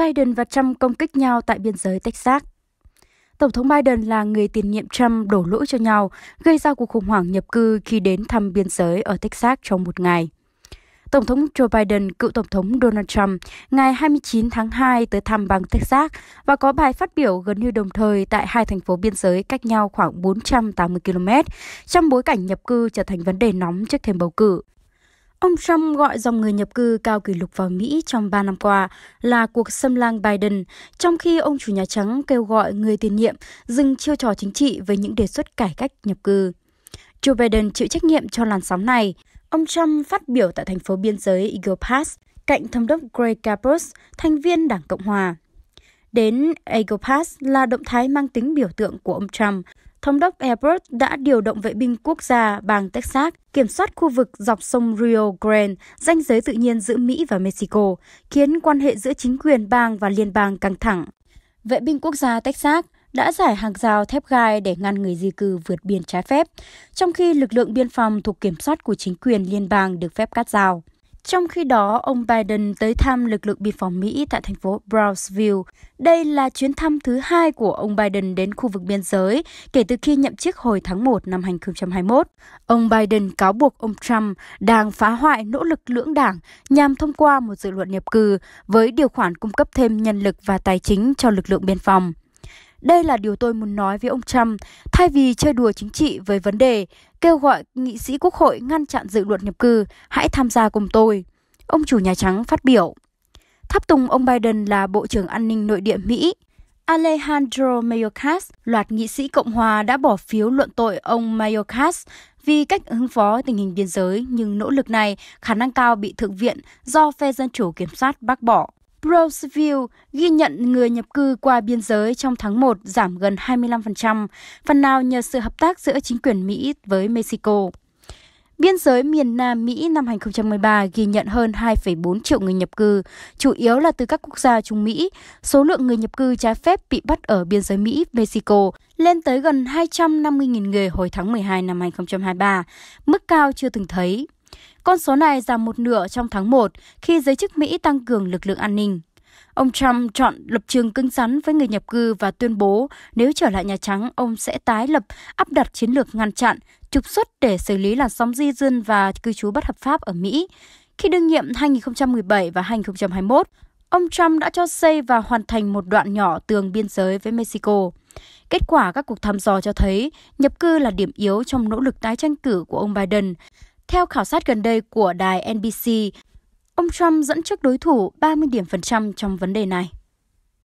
Biden và Trump công kích nhau tại biên giới Texas. Tổng thống Biden là người tiền nhiệm Trump đổ lỗi cho nhau, gây ra cuộc khủng hoảng nhập cư khi đến thăm biên giới ở Texas trong một ngày. Tổng thống Joe Biden, cựu Tổng thống Donald Trump, ngày 29 tháng 2 tới thăm bang Texas và có bài phát biểu gần như đồng thời tại hai thành phố biên giới cách nhau khoảng 480 km, trong bối cảnh nhập cư trở thành vấn đề nóng trước thềm bầu cử. Ông Trump gọi dòng người nhập cư cao kỷ lục vào Mỹ trong 3 năm qua là cuộc xâm lăng Biden, trong khi ông chủ Nhà Trắng kêu gọi người tiền nhiệm dừng chiêu trò chính trị với những đề xuất cải cách nhập cư. Joe Biden chịu trách nhiệm cho làn sóng này. Ông Trump phát biểu tại thành phố biên giới Eagle Pass, cạnh thống đốc Greg Abbott, thành viên Đảng Cộng Hòa. Đến Eagle Pass là động thái mang tính biểu tượng của ông Trump – thống đốc Abbott đã điều động vệ binh quốc gia bang Texas kiểm soát khu vực dọc sông Rio Grande, ranh giới tự nhiên giữa Mỹ và Mexico, khiến quan hệ giữa chính quyền bang và liên bang căng thẳng. Vệ binh quốc gia Texas đã giải hàng rào thép gai để ngăn người di cư vượt biên trái phép, trong khi lực lượng biên phòng thuộc kiểm soát của chính quyền liên bang được phép cắt rào. Trong khi đó, ông Biden tới thăm lực lượng biên phòng Mỹ tại thành phố Brownsville. Đây là chuyến thăm thứ hai của ông Biden đến khu vực biên giới kể từ khi nhậm chức hồi tháng 1 năm 2021. Ông Biden cáo buộc ông Trump đang phá hoại nỗ lực lưỡng đảng nhằm thông qua một dự luật nhập cư với điều khoản cung cấp thêm nhân lực và tài chính cho lực lượng biên phòng. Đây là điều tôi muốn nói với ông Trump, thay vì chơi đùa chính trị với vấn đề, kêu gọi nghị sĩ quốc hội ngăn chặn dự luật nhập cư, hãy tham gia cùng tôi. Ông chủ Nhà Trắng phát biểu. Tháp tùng ông Biden là Bộ trưởng An ninh Nội địa Mỹ. Alejandro Mayorkas, loạt nghị sĩ Cộng hòa đã bỏ phiếu luận tội ông Mayorkas vì cách ứng phó tình hình biên giới nhưng nỗ lực này khả năng cao bị Thượng viện do phe Dân Chủ Kiểm soát bác bỏ. Browseville ghi nhận người nhập cư qua biên giới trong tháng 1 giảm gần 25%, phần nào nhờ sự hợp tác giữa chính quyền Mỹ với Mexico. Biên giới miền Nam Mỹ năm 2013 ghi nhận hơn 2,4 triệu người nhập cư, chủ yếu là từ các quốc gia Trung Mỹ. Số lượng người nhập cư trái phép bị bắt ở biên giới Mỹ, Mexico lên tới gần 250.000 người hồi tháng 12 năm 2023, mức cao chưa từng thấy. Con số này giảm một nửa trong tháng 1 khi giới chức Mỹ tăng cường lực lượng an ninh. Ông Trump chọn lập trường cứng rắn với người nhập cư và tuyên bố nếu trở lại Nhà Trắng, ông sẽ tái lập áp đặt chiến lược ngăn chặn, trục xuất để xử lý làn sóng di dân và cư trú bất hợp pháp ở Mỹ. Khi đương nhiệm 2017 và 2021, ông Trump đã cho xây và hoàn thành một đoạn nhỏ tường biên giới với Mexico. Kết quả các cuộc thăm dò cho thấy nhập cư là điểm yếu trong nỗ lực tái tranh cử của ông Biden theo khảo sát gần đây của đài NBC, ông Trump dẫn trước đối thủ 30 điểm phần trăm trong vấn đề này.